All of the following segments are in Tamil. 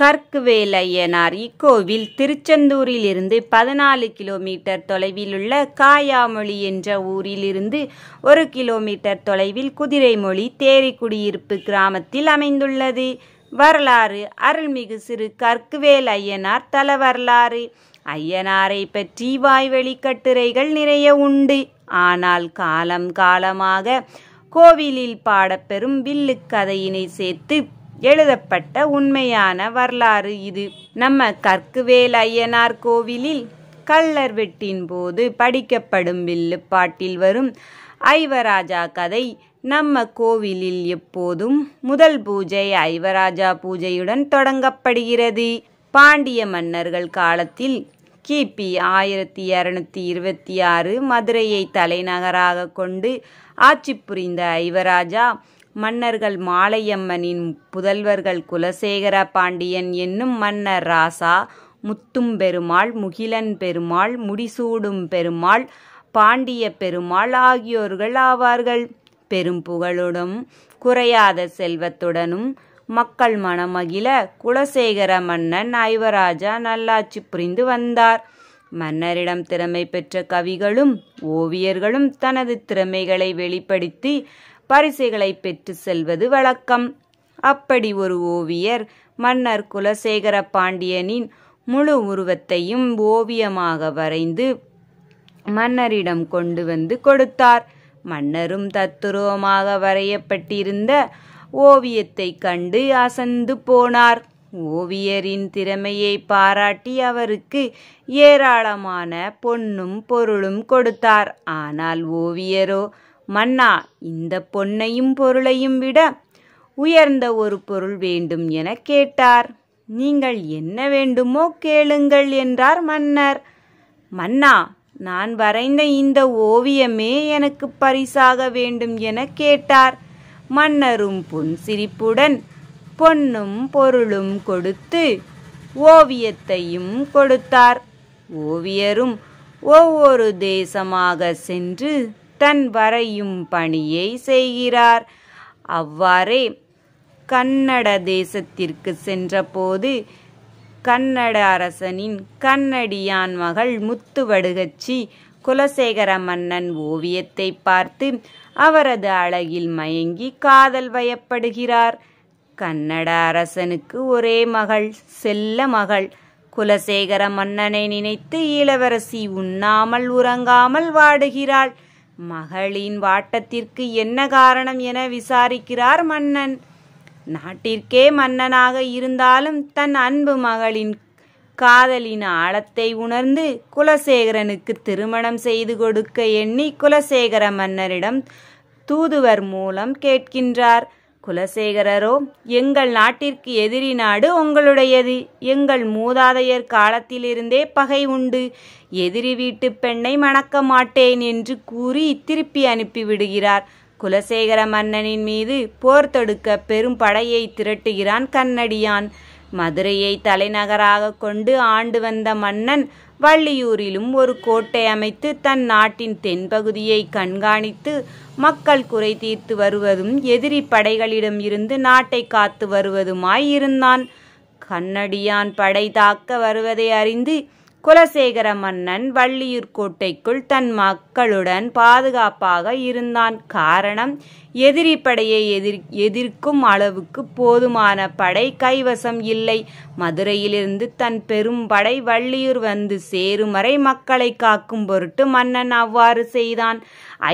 கற்கு இக்கோவில் இக்கோவில் திருச்செந்தூரிலிருந்து பதினாலு கிலோமீட்டர் தொலைவில் உள்ள காயாமொழி என்ற ஊரில் இருந்து ஒரு கிலோமீட்டர் தொலைவில் குதிரைமொழி தேரிக்குடியிருப்பு கிராமத்தில் அமைந்துள்ளது வரலாறு அருள்மிகு சிறு கற்குவேல் ஐயனார் தல வரலாறு ஐயனாரை பற்றி வாய்வழி கட்டுரைகள் நிறைய உண்டு ஆனால் காலம் காலமாக கோவிலில் பாடப்பெறும் வில்லு கதையினை சேர்த்து எழுதப்பட்ட உண்மையான வரலாறு இது நம்ம கற்குவேல் ஐயனார் கோவிலில் கள்ளர் வெட்டின் போது படிக்கப்படும் வில்லு பாட்டில் வரும் ஐவராஜா கதை நம்ம கோவிலில் எப்போதும் முதல் பூஜை ஐவராஜா பூஜையுடன் தொடங்கப்படுகிறது பாண்டிய மன்னர்கள் காலத்தில் கிபி ஆயிரத்தி இரநூத்தி இருபத்தி ஆறு மதுரையை தலைநகராக கொண்டு ஆட்சி புரிந்த ஐவராஜா மன்னர்கள் மாலையம்மனின் புதல்வர்கள் குலசேகர பாண்டியன் என்னும் மன்னர் ராசா முத்தும் பெருமாள் முகிலன் பெருமாள் முடிசூடும் பெருமாள் பாண்டிய பெருமாள் ஆகியோர்கள் ஆவார்கள் பெரும் புகழுடும் குறையாத செல்வத்துடனும் மக்கள் மனமகிழ குலசேகர மன்னன் ஐவராஜா நல்லாட்சி புரிந்து வந்தார் மன்னரிடம் திறமை பெற்ற கவிகளும் ஓவியர்களும் தனது திறமைகளை வெளிப்படுத்தி பரிசுகளை பெற்று செல்வது வழக்கம் அப்படி ஒரு ஓவியர் மன்னர் குலசேகர பாண்டியனின் முழு உருவத்தையும் ஓவியமாக வரைந்து மன்னரிடம் கொண்டு வந்து கொடுத்தார் மன்னரும் தத்துருவமாக வரையப்பட்டிருந்த ஓவியத்தை கண்டு அசந்து போனார் ஓவியரின் திறமையை பாராட்டி அவருக்கு ஏராளமான பொன்னும் பொருளும் கொடுத்தார் ஆனால் ஓவியரோ மன்னா இந்த பொன்னையும் பொருளையும் விட உயர்ந்த ஒரு பொருள் வேண்டும் என கேட்டார் நீங்கள் என்ன வேண்டுமோ கேளுங்கள் என்றார் மன்னர் மன்னா நான் வரைந்த இந்த ஓவியமே எனக்கு பரிசாக வேண்டும் என கேட்டார் மன்னரும் புன்சிரிப்புடன் பொன்னும் பொருளும் கொடுத்து ஓவியத்தையும் கொடுத்தார் ஓவியரும் ஒவ்வொரு தேசமாக சென்று தன் வரையும் பணியை செய்கிறார் அவ்வாறே கன்னட தேசத்திற்கு சென்றபோது கன்னட அரசனின் கண்ணடியான் மகள் முத்துவடுகச்சி குலசேகர மன்னன் ஓவியத்தை பார்த்து அவரது அழகில் மயங்கி காதல் வயப்படுகிறார் கன்னட அரசனுக்கு ஒரே மகள் செல்ல மகள் குலசேகர மன்னனை நினைத்து இளவரசி உண்ணாமல் உறங்காமல் வாடுகிறாள் மகளின் வாட்டத்திற்கு என்ன காரணம் என விசாரிக்கிறார் மன்னன் நாட்டிற்கே மன்னனாக இருந்தாலும் தன் அன்பு மகளின் காதலின் ஆழத்தை உணர்ந்து குலசேகரனுக்கு திருமணம் செய்து கொடுக்க எண்ணி குலசேகர மன்னரிடம் தூதுவர் மூலம் கேட்கின்றார் குலசேகரரோ எங்கள் நாட்டிற்கு எதிரி நாடு உங்களுடையது எங்கள் மூதாதையர் காலத்திலிருந்தே பகை உண்டு எதிரி வீட்டு பெண்ணை மணக்க மாட்டேன் என்று கூறி திருப்பி அனுப்பிவிடுகிறார் குலசேகர மன்னனின் மீது போர் தொடுக்க பெரும் படையை திரட்டுகிறான் கண்ணடியான் மதுரையை தலைநகராக கொண்டு ஆண்டு வந்த மன்னன் வள்ளியூரிலும் ஒரு கோட்டை அமைத்து தன் நாட்டின் தென்பகுதியை கண்காணித்து மக்கள் குறை தீர்த்து வருவதும் எதிரி படைகளிடம் இருந்து நாட்டை காத்து வருவதுமாய் இருந்தான் கண்ணடியான் படை தாக்க வருவதை அறிந்து குலசேகர மன்னன் வள்ளியூர் கோட்டைக்குள் தன் மக்களுடன் பாதுகாப்பாக இருந்தான் காரணம் எதிரி படையை எதிர் எதிர்க்கும் அளவுக்கு போதுமான படை கைவசம் இல்லை மதுரையிலிருந்து தன் பெரும் படை வள்ளியூர் வந்து சேரும் வரை மக்களை காக்கும் பொருட்டு மன்னன் அவ்வாறு செய்தான்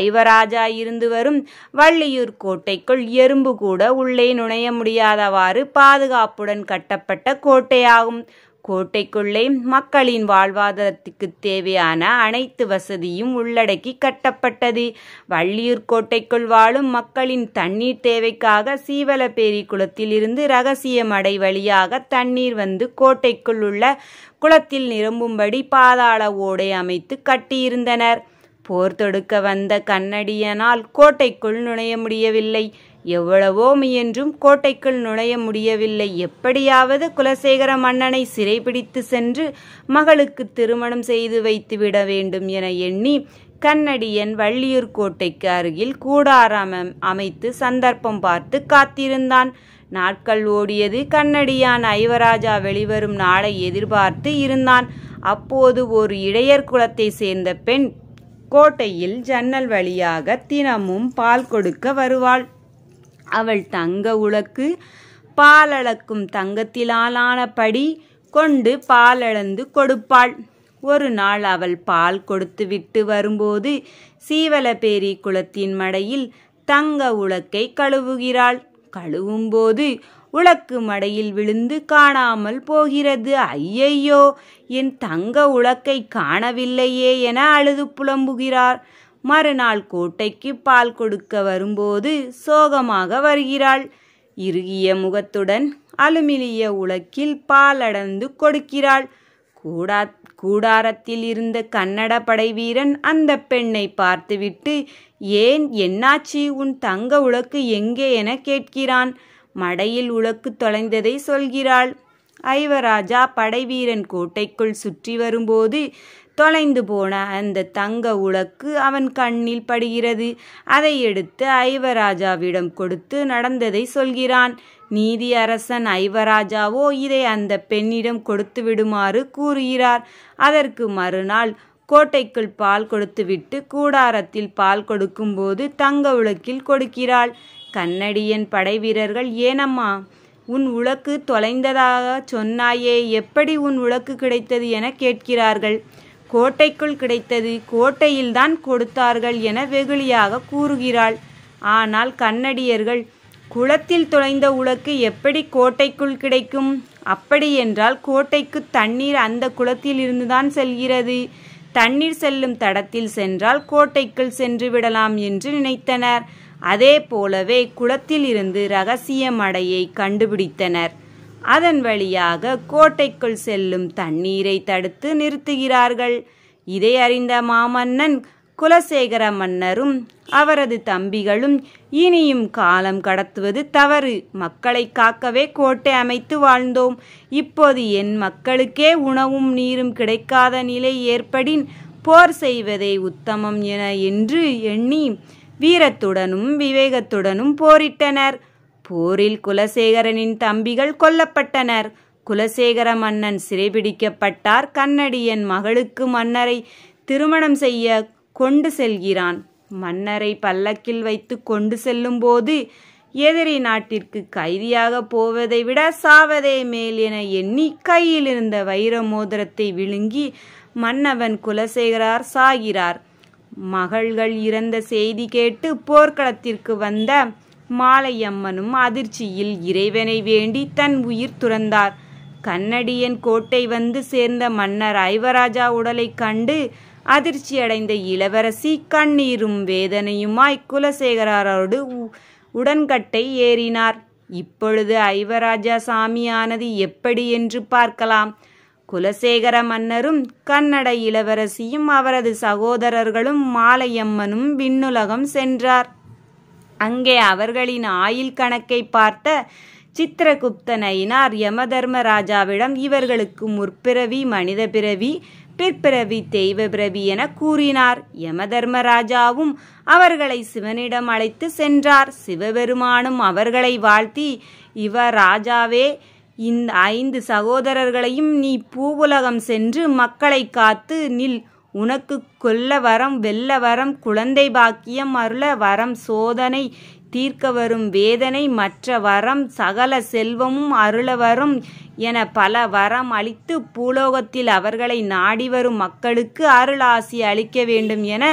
ஐவராஜா இருந்து வரும் வள்ளியூர் கோட்டைக்குள் எறும்பு கூட உள்ளே நுழைய முடியாதவாறு பாதுகாப்புடன் கட்டப்பட்ட கோட்டையாகும் கோட்டைக்குள்ளே மக்களின் வாழ்வாதாரத்துக்கு தேவையான அனைத்து வசதியும் உள்ளடக்கி கட்டப்பட்டது வள்ளியூர் கோட்டைக்குள் வாழும் மக்களின் தண்ணீர் தேவைக்காக சீவலப்பேரி இருந்து ரகசிய மடை வழியாக தண்ணீர் வந்து கோட்டைக்குள் உள்ள குளத்தில் நிரம்பும்படி பாதாள ஓடை அமைத்து கட்டியிருந்தனர் போர் தொடுக்க வந்த கண்ணடியனால் கோட்டைக்குள் நுழைய முடியவில்லை எவ்வளவோ முயன்றும் கோட்டைக்குள் நுழைய முடியவில்லை எப்படியாவது குலசேகர மன்னனை சிறைபிடித்து சென்று மகளுக்கு திருமணம் செய்து வைத்துவிட வேண்டும் என எண்ணி கண்ணடியன் வள்ளியூர் கோட்டைக்கு அருகில் கூடாரம் அமைத்து சந்தர்ப்பம் பார்த்து காத்திருந்தான் நாட்கள் ஓடியது கண்ணடியான் ஐவராஜா வெளிவரும் நாளை எதிர்பார்த்து இருந்தான் அப்போது ஒரு இடையர் குலத்தை சேர்ந்த பெண் கோட்டையில் ஜன்னல் வழியாக தினமும் பால் கொடுக்க வருவாள் அவள் தங்க உலக்கு பாலளக்கும் தங்கத்திலாலானபடி கொண்டு பாலளந்து கொடுப்பாள் ஒரு நாள் அவள் பால் கொடுத்து விட்டு வரும்போது சீவலபேரி குளத்தின் மடையில் தங்க உலக்கை கழுவுகிறாள் கழுவும்போது உலக்கு மடையில் விழுந்து காணாமல் போகிறது ஐயையோ என் தங்க உலக்கை காணவில்லையே என அழுது புலம்புகிறார் மறுநாள் கோட்டைக்கு பால் கொடுக்க வரும்போது சோகமாக வருகிறாள் இறுகிய முகத்துடன் அலுமிலிய உலக்கில் பால் அடந்து கொடுக்கிறாள் கூடா கூடாரத்தில் இருந்த கன்னட படை வீரன் அந்த பெண்ணை பார்த்துவிட்டு ஏன் என்னாச்சி உன் தங்க உலக்கு எங்கே என கேட்கிறான் மடையில் உலக்கு தொலைந்ததை சொல்கிறாள் ஐவராஜா படைவீரன் கோட்டைக்குள் சுற்றி வரும்போது தொலைந்து போன அந்த தங்க உலக்கு அவன் கண்ணில் படுகிறது அதை எடுத்து ஐவராஜாவிடம் கொடுத்து நடந்ததை சொல்கிறான் நீதியரசன் ஐவராஜாவோ இதை அந்த பெண்ணிடம் கொடுத்து விடுமாறு கூறுகிறார் அதற்கு மறுநாள் கோட்டைக்குள் பால் கொடுத்துவிட்டு கூடாரத்தில் பால் கொடுக்கும்போது தங்க உலக்கில் கொடுக்கிறாள் கண்ணடியன் படை வீரர்கள் ஏனம்மா உன் உலக்கு தொலைந்ததாக சொன்னாயே எப்படி உன் உலக்கு கிடைத்தது என கேட்கிறார்கள் கோட்டைக்குள் கிடைத்தது கோட்டையில்தான் கொடுத்தார்கள் என வெகுளியாக கூறுகிறாள் ஆனால் கண்ணடியர்கள் குளத்தில் தொலைந்த உலக்கு எப்படி கோட்டைக்குள் கிடைக்கும் அப்படி என்றால் கோட்டைக்கு தண்ணீர் அந்த குளத்தில் இருந்துதான் செல்கிறது தண்ணீர் செல்லும் தடத்தில் சென்றால் கோட்டைக்குள் சென்று விடலாம் என்று நினைத்தனர் அதே போலவே குளத்தில் இருந்து ரகசிய மடையை கண்டுபிடித்தனர் அதன் வழியாக கோட்டைக்குள் செல்லும் தண்ணீரை தடுத்து நிறுத்துகிறார்கள் இதை அறிந்த மாமன்னன் குலசேகர மன்னரும் அவரது தம்பிகளும் இனியும் காலம் கடத்துவது தவறு மக்களை காக்கவே கோட்டை அமைத்து வாழ்ந்தோம் இப்போது என் மக்களுக்கே உணவும் நீரும் கிடைக்காத நிலை ஏற்படின் போர் செய்வதே உத்தமம் என என்று எண்ணி வீரத்துடனும் விவேகத்துடனும் போரிட்டனர் போரில் குலசேகரனின் தம்பிகள் கொல்லப்பட்டனர் குலசேகர மன்னன் சிறைபிடிக்கப்பட்டார் கண்ணடியன் மகளுக்கு மன்னரை திருமணம் செய்ய கொண்டு செல்கிறான் மன்னரை பல்லக்கில் வைத்து கொண்டு செல்லும்போது எதிரி நாட்டிற்கு கைதியாக போவதை விட சாவதே மேல் என எண்ணி கையில் இருந்த வைர மோதிரத்தை விழுங்கி மன்னவன் குலசேகரார் சாகிறார் மகள்கள் இறந்த செய்தி கேட்டு போர்க்களத்திற்கு வந்த மாலையம்மனும் அதிர்ச்சியில் இறைவனை வேண்டி தன் உயிர் துறந்தார் கண்ணடியன் கோட்டை வந்து சேர்ந்த மன்னர் ஐவராஜா உடலை கண்டு அதிர்ச்சியடைந்த இளவரசி கண்ணீரும் வேதனையுமாய் குலசேகரரோடு உடன்கட்டை ஏறினார் இப்பொழுது ஐவராஜா சாமியானது எப்படி என்று பார்க்கலாம் குலசேகர மன்னரும் கன்னட இளவரசியும் அவரது சகோதரர்களும் மாலையம்மனும் விண்ணுலகம் சென்றார் அங்கே அவர்களின் ஆயில் கணக்கை பார்த்த சித்திரகுப்தனையினார் யமதர்மராஜாவிடம் இவர்களுக்கு முற்பிறவி மனித பிறவி பிற்பிறவி தெய்வ பிறவி என கூறினார் யமதர்மராஜாவும் அவர்களை சிவனிடம் அழைத்து சென்றார் சிவபெருமானும் அவர்களை வாழ்த்தி இவ ராஜாவே இந்த ஐந்து சகோதரர்களையும் நீ பூவுலகம் சென்று மக்களை காத்து நில் உனக்கு கொல்ல வரம் வெல்ல வரம் குழந்தை பாக்கியம் அருள வரம் சோதனை தீர்க்க வரும் வேதனை மற்ற வரம் சகல செல்வமும் அருள வரும் என பல வரம் அளித்து பூலோகத்தில் அவர்களை நாடி வரும் மக்களுக்கு அருளாசி அளிக்க வேண்டும் என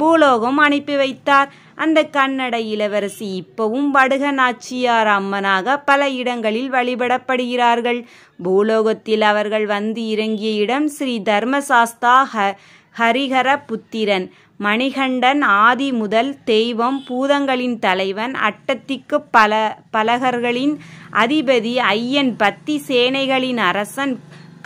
பூலோகம் அனுப்பி வைத்தார் அந்த கன்னட இளவரசி இப்பவும் வடுக நாச்சியார் அம்மனாக பல இடங்களில் வழிபடப்படுகிறார்கள் பூலோகத்தில் அவர்கள் வந்து இறங்கிய இடம் ஸ்ரீ தர்மசாஸ்தா ஹரிஹர புத்திரன் மணிகண்டன் ஆதி முதல் தெய்வம் பூதங்களின் தலைவன் அட்டத்திக்கு பல பலகர்களின் அதிபதி ஐயன் பத்தி சேனைகளின் அரசன்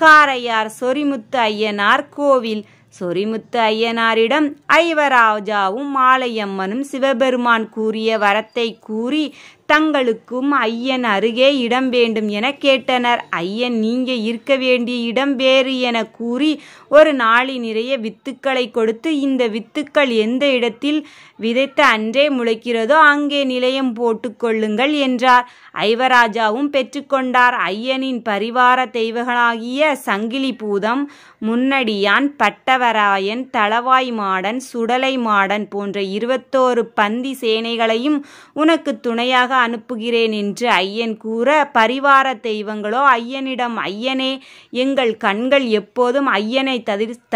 காரையார் சொரிமுத்து ஐயனார் கோவில் சொரிமுத்து ஐயனாரிடம் ஐவராஜாவும் மாலையம்மனும் சிவபெருமான் கூறிய வரத்தை கூறி தங்களுக்கும் ஐயன் அருகே இடம் வேண்டும் என கேட்டனர் ஐயன் நீங்க இருக்க வேண்டிய இடம் வேறு என கூறி ஒரு நாளி நிறைய வித்துக்களை கொடுத்து இந்த வித்துக்கள் எந்த இடத்தில் விதைத்த அன்றே முளைக்கிறதோ அங்கே நிலையம் போட்டுக்கொள்ளுங்கள் என்றார் ஐவராஜாவும் பெற்றுக்கொண்டார் ஐயனின் பரிவார தெய்வங்களாகிய சங்கிலி பூதம் முன்னடியான் பட்டவராயன் தளவாய் மாடன் சுடலை மாடன் போன்ற இருபத்தோரு பந்தி சேனைகளையும் உனக்கு துணையாக அனுப்புகிறேன் என்று ஐயன் கூற பரிவார தெய்வங்களோ ஐயனிடம் ஐயனே எங்கள் கண்கள் எப்போதும் ஐயனை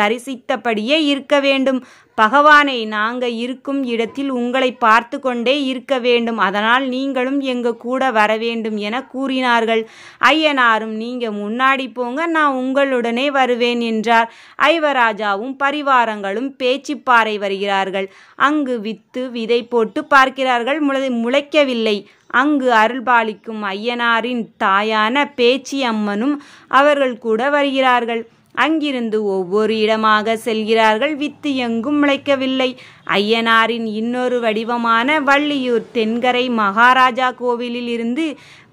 தரிசித்தபடியே இருக்க வேண்டும் பகவானை நாங்க இருக்கும் இடத்தில் உங்களை பார்த்து கொண்டே இருக்க வேண்டும் அதனால் நீங்களும் எங்க கூட வர வேண்டும் என கூறினார்கள் ஐயனாரும் நீங்க முன்னாடி போங்க நான் உங்களுடனே வருவேன் என்றார் ஐவராஜாவும் பரிவாரங்களும் பேச்சு பாறை வருகிறார்கள் அங்கு வித்து விதை போட்டு பார்க்கிறார்கள் முளை முளைக்கவில்லை அங்கு அருள்பாலிக்கும் ஐயனாரின் தாயான பேச்சி அம்மனும் அவர்கள் கூட வருகிறார்கள் அங்கிருந்து ஒவ்வொரு இடமாக செல்கிறார்கள் வித்து எங்கும் முளைக்கவில்லை ஐயனாரின் இன்னொரு வடிவமான வள்ளியூர் தென்கரை மகாராஜா கோவிலில் இருந்து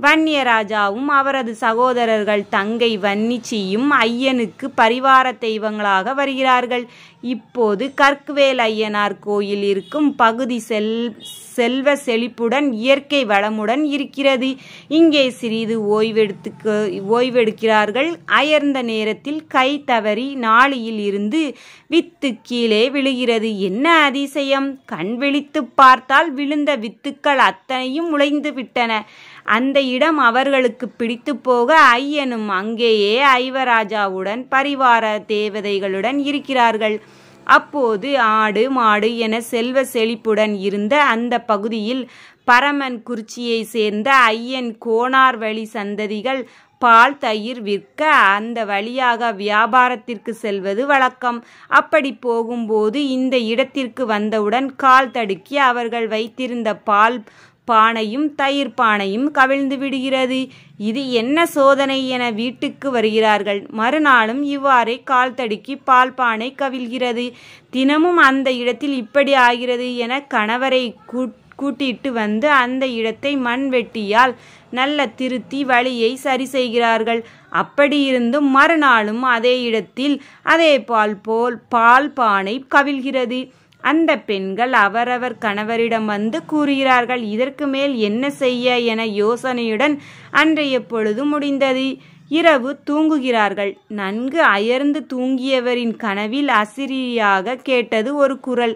வன்னியராஜாவும் அவரது சகோதரர்கள் தங்கை வன்னிச்சியும் ஐயனுக்கு பரிவார தெய்வங்களாக வருகிறார்கள் இப்போது கற்குவேல் ஐயனார் கோயில் இருக்கும் பகுதி செல் செல்வ செழிப்புடன் இயற்கை வளமுடன் இருக்கிறது இங்கே சிறிது ஓய்வெடுத்துக்கு ஓய்வெடுக்கிறார்கள் அயர்ந்த நேரத்தில் கை தவறி நாளியில் இருந்து வித்து கீழே விழுகிறது என்ன அதிசயம் கண் விழித்து பார்த்தால் விழுந்த வித்துக்கள் அத்தனையும் உழைந்து விட்டன அந்த இடம் அவர்களுக்கு பிடித்து போக ஐயனும் அங்கேயே ஐவராஜாவுடன் பரிவார தேவதைகளுடன் இருக்கிறார்கள் அப்போது ஆடு மாடு என செல்வ செழிப்புடன் இருந்த அந்த பகுதியில் பரமன் குறிச்சியை சேர்ந்த ஐயன் கோனார் வழி சந்ததிகள் பால் தயிர் விற்க அந்த வழியாக வியாபாரத்திற்கு செல்வது வழக்கம் அப்படி போகும்போது இந்த இடத்திற்கு வந்தவுடன் கால் தடுக்கி அவர்கள் வைத்திருந்த பால் பானையும் தயிர் பானையும் கவிழ்ந்து விடுகிறது இது என்ன சோதனை என வீட்டுக்கு வருகிறார்கள் மறுநாளும் இவ்வாறே கால் தடுக்கி பால் பானை கவிழ்கிறது தினமும் அந்த இடத்தில் இப்படி ஆகிறது என கணவரை கூட் கூட்டிட்டு வந்து அந்த இடத்தை மண் வெட்டியால் நல்ல திருத்தி வழியை சரி செய்கிறார்கள் அப்படி இருந்தும் மறுநாளும் அதே இடத்தில் அதே பால் போல் பால் பானை கவிழ்கிறது அந்த பெண்கள் அவரவர் கணவரிடம் வந்து கூறுகிறார்கள் இதற்கு மேல் என்ன செய்ய என யோசனையுடன் அன்றைய பொழுது முடிந்தது இரவு தூங்குகிறார்கள் நன்கு அயர்ந்து தூங்கியவரின் கனவில் அசிரியாக கேட்டது ஒரு குரல்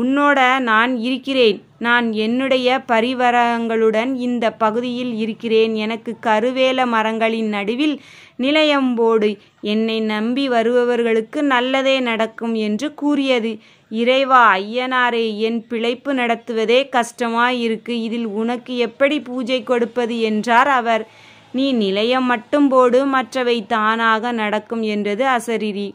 உன்னோட நான் இருக்கிறேன் நான் என்னுடைய பரிவரங்களுடன் இந்த பகுதியில் இருக்கிறேன் எனக்கு கருவேல மரங்களின் நடுவில் நிலையம்போடு என்னை நம்பி வருபவர்களுக்கு நல்லதே நடக்கும் என்று கூறியது இறைவா ஐயனாரே என் பிழைப்பு நடத்துவதே கஷ்டமாயிருக்கு இதில் உனக்கு எப்படி பூஜை கொடுப்பது என்றார் அவர் நீ நிலையம் மட்டும் போடு மற்றவை தானாக நடக்கும் என்றது அசரிரி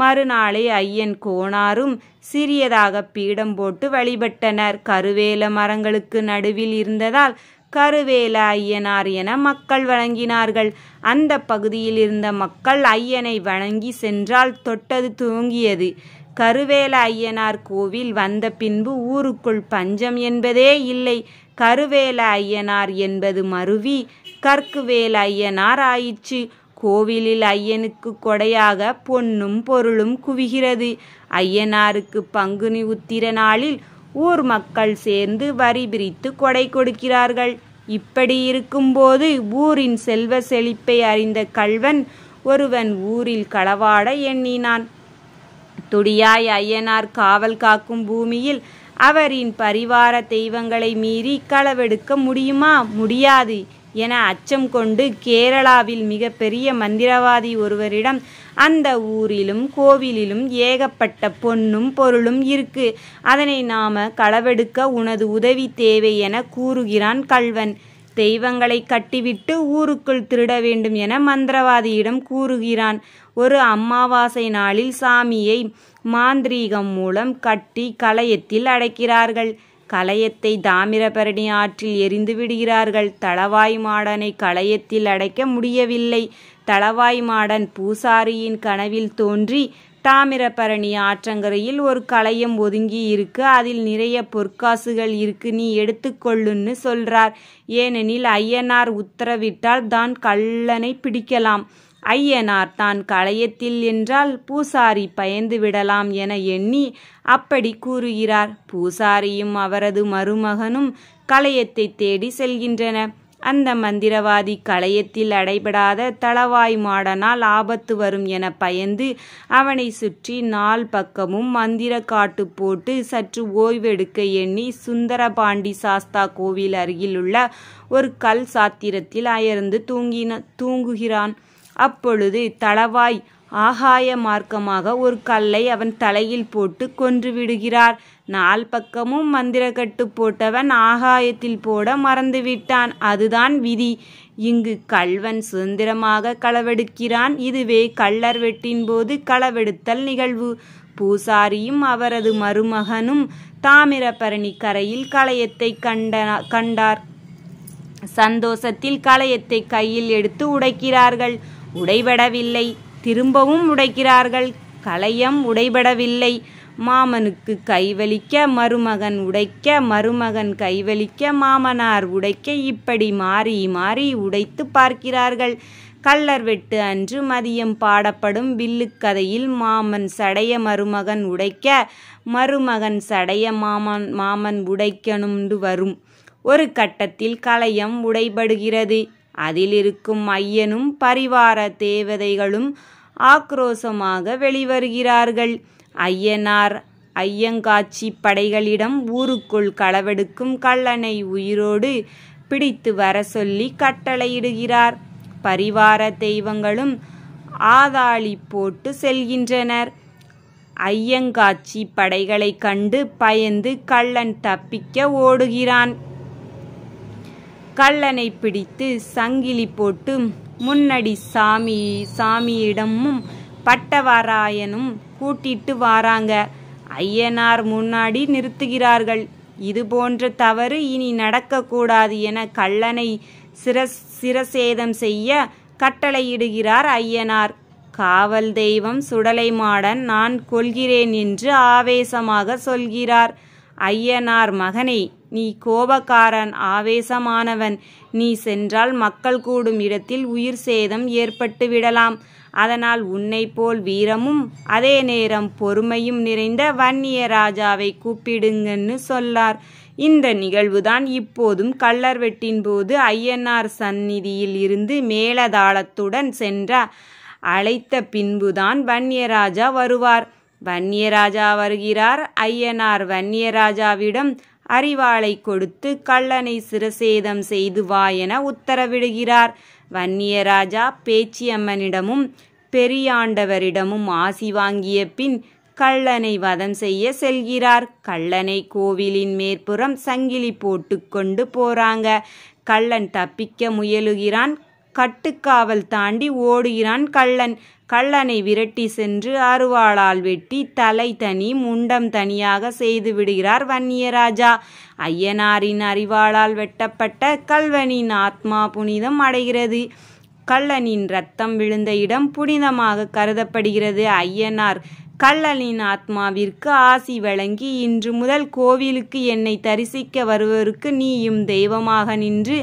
மறுநாளே ஐயன் கோணாரும் சிறியதாக பீடம் போட்டு வழிபட்டனர் கருவேல மரங்களுக்கு நடுவில் இருந்ததால் கருவேல ஐயனார் என மக்கள் வழங்கினார்கள் அந்த பகுதியில் இருந்த மக்கள் ஐயனை வணங்கி சென்றால் தொட்டது தூங்கியது கருவேல ஐயனார் கோவில் வந்த பின்பு ஊருக்குள் பஞ்சம் என்பதே இல்லை கருவேல ஐயனார் என்பது மருவி கற்குவேல ஐயனார் ஆயிற்று கோவிலில் ஐயனுக்கு கொடையாக பொன்னும் பொருளும் குவிகிறது ஐயனாருக்கு பங்குனி உத்திர நாளில் ஊர் மக்கள் சேர்ந்து வரி பிரித்து கொடை கொடுக்கிறார்கள் இப்படி இருக்கும்போது ஊரின் செல்வ செழிப்பை அறிந்த கல்வன் ஒருவன் ஊரில் களவாட எண்ணினான் துடியாய் ஐயனார் காவல் காக்கும் பூமியில் அவரின் பரிவார தெய்வங்களை மீறி களவெடுக்க முடியுமா முடியாது என அச்சம் கொண்டு கேரளாவில் மிகப்பெரிய மந்திரவாதி ஒருவரிடம் அந்த ஊரிலும் கோவிலிலும் ஏகப்பட்ட பொன்னும் பொருளும் இருக்கு அதனை நாம களவெடுக்க உனது உதவி தேவை என கூறுகிறான் கல்வன் தெய்வங்களை கட்டிவிட்டு ஊருக்குள் திருட வேண்டும் என மந்திரவாதியிடம் கூறுகிறான் ஒரு அமாவாசை நாளில் சாமியை மாந்திரீகம் மூலம் கட்டி கலயத்தில் அடைக்கிறார்கள் கலயத்தை தாமிரபரணி ஆற்றில் எரிந்து விடுகிறார்கள் தளவாய் மாடனை கலயத்தில் அடைக்க முடியவில்லை தளவாய் மாடன் பூசாரியின் கனவில் தோன்றி தாமிரபரணி ஆற்றங்கரையில் ஒரு களையம் ஒதுங்கி இருக்கு அதில் நிறைய பொற்காசுகள் இருக்கு நீ எடுத்துக்கொள்ளுன்னு சொல்றார் ஏனெனில் ஐயனார் உத்தரவிட்டால் தான் கள்ளனை பிடிக்கலாம் ஐயனார் தான் களையத்தில் என்றால் பூசாரி பயந்து விடலாம் என எண்ணி அப்படி கூறுகிறார் பூசாரியும் அவரது மருமகனும் களையத்தை தேடி செல்கின்றன அந்த மந்திரவாதி களையத்தில் அடைபடாத தளவாய் மாடனால் ஆபத்து வரும் என பயந்து அவனை சுற்றி நால் பக்கமும் மந்திர காட்டு போட்டு சற்று ஓய்வெடுக்க எண்ணி சுந்தரபாண்டி சாஸ்தா கோவில் அருகிலுள்ள ஒரு கல் சாத்திரத்தில் அயர்ந்து தூங்கின தூங்குகிறான் அப்பொழுது தளவாய் ஆகாய மார்க்கமாக ஒரு கல்லை அவன் தலையில் போட்டு கொன்று விடுகிறார் நால் பக்கமும் மந்திரக்கட்டு போட்டவன் ஆகாயத்தில் போட மறந்துவிட்டான் அதுதான் விதி இங்கு கல்வன் சுதந்திரமாக களவெடுக்கிறான் இதுவே கள்ளர் வெட்டின் போது களவெடுத்தல் நிகழ்வு பூசாரியும் அவரது மருமகனும் தாமிரபரணி கரையில் களையத்தை கண்ட கண்டார் சந்தோஷத்தில் களையத்தை கையில் எடுத்து உடைக்கிறார்கள் உடைபடவில்லை திரும்பவும் உடைக்கிறார்கள் கலையம் உடைபடவில்லை மாமனுக்கு கைவலிக்க மருமகன் உடைக்க மருமகன் கைவலிக்க மாமனார் உடைக்க இப்படி மாறி மாறி உடைத்து பார்க்கிறார்கள் கல்லர் வெட்டு அன்று மதியம் பாடப்படும் வில்லுக்கதையில் மாமன் சடைய மருமகன் உடைக்க மருமகன் சடைய மாமன் மாமன் உடைக்கணும்னு வரும் ஒரு கட்டத்தில் கலையம் உடைபடுகிறது அதிலிருக்கும் ஐயனும் பரிவார தேவதைகளும் ஆக்ரோசமாக வெளிவருகிறார்கள் ஐயனார் ஐயங்காட்சி படைகளிடம் ஊருக்குள் களவெடுக்கும் கள்ளனை உயிரோடு பிடித்து வர சொல்லி கட்டளையிடுகிறார் பரிவார தெய்வங்களும் ஆதாளி போட்டு செல்கின்றனர் ஐயங்காட்சி படைகளை கண்டு பயந்து கள்ளன் தப்பிக்க ஓடுகிறான் கள்ளனை பிடித்து சங்கிலி போட்டு முன்னடி சாமி சாமியிடமும் பட்டவராயனும் கூட்டிட்டு வாராங்க ஐயனார் முன்னாடி நிறுத்துகிறார்கள் இது போன்ற தவறு இனி நடக்கக்கூடாது என கள்ளனை சிரஸ் சிரசேதம் செய்ய கட்டளையிடுகிறார் ஐயனார் காவல் தெய்வம் சுடலை மாடன் நான் கொள்கிறேன் என்று ஆவேசமாக சொல்கிறார் ஐயனார் மகனை நீ கோபக்காரன் ஆவேசமானவன் நீ சென்றால் மக்கள் கூடும் இடத்தில் உயிர் சேதம் ஏற்பட்டு விடலாம் அதனால் உன்னை போல் வீரமும் அதே நேரம் பொறுமையும் நிறைந்த வன்னிய ராஜாவை கூப்பிடுங்கன்னு சொல்லார் இந்த நிகழ்வுதான் இப்போதும் கள்ளர்வெட்டின் போது ஐயனார் சந்நிதியில் இருந்து மேலதாளத்துடன் சென்ற அழைத்த பின்புதான் வன்னியராஜா வருவார் வன்னியராஜா வருகிறார் ஐயனார் வன்னியராஜாவிடம் அறிவாளை கொடுத்து கள்ளனை சிரசேதம் செய்து வா என உத்தரவிடுகிறார் வன்னியராஜா பேச்சியம்மனிடமும் பெரியாண்டவரிடமும் ஆசி வாங்கிய பின் கள்ளனை வதம் செய்ய செல்கிறார் கள்ளனை கோவிலின் மேற்புறம் சங்கிலி போட்டுக்கொண்டு போறாங்க கள்ளன் தப்பிக்க முயலுகிறான் கட்டுக்காவல் தாண்டி ஓடுகிறான் கள்ளன் கள்ளனை விரட்டி சென்று அருவாளால் வெட்டி தலை தனி முண்டம் தனியாக செய்து விடுகிறார் வன்னியராஜா ஐயனாரின் அறிவாளால் வெட்டப்பட்ட கல்வனின் ஆத்மா புனிதம் அடைகிறது கள்ளனின் ரத்தம் விழுந்த இடம் புனிதமாக கருதப்படுகிறது ஐயனார் கள்ளனின் ஆத்மாவிற்கு ஆசி வழங்கி இன்று முதல் கோவிலுக்கு என்னை தரிசிக்க வருவருக்கு நீயும் தெய்வமாக நின்று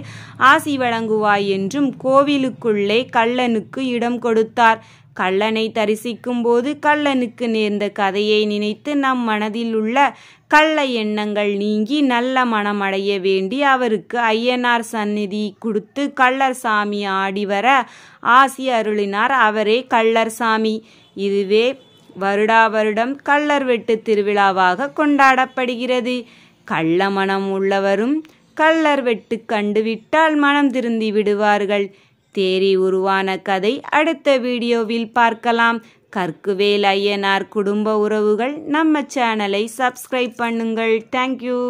ஆசி வழங்குவாய் என்றும் கோவிலுக்குள்ளே கள்ளனுக்கு இடம் கொடுத்தார் கள்ளனை தரிசிக்கும் போது கள்ளனுக்கு நேர்ந்த கதையை நினைத்து நம் மனதில் உள்ள கள்ள எண்ணங்கள் நீங்கி நல்ல மனமடைய வேண்டி அவருக்கு ஐயனார் சந்நிதி கொடுத்து கள்ளர் சாமி ஆடி வர ஆசி அருளினார் அவரே கள்ளர் சாமி இதுவே வருடா வருடம் கள்ளர் வெட்டு திருவிழாவாக கொண்டாடப்படுகிறது கள்ள மனம் உள்ளவரும் கள்ளர் வெட்டு கண்டுவிட்டால் மனம் திருந்தி விடுவார்கள் தேரி உருவான கதை அடுத்த வீடியோவில் பார்க்கலாம் கற்குவேல் ஐயனார் குடும்ப உறவுகள் நம்ம சேனலை சப்ஸ்கிரைப் பண்ணுங்கள் தேங்க்யூ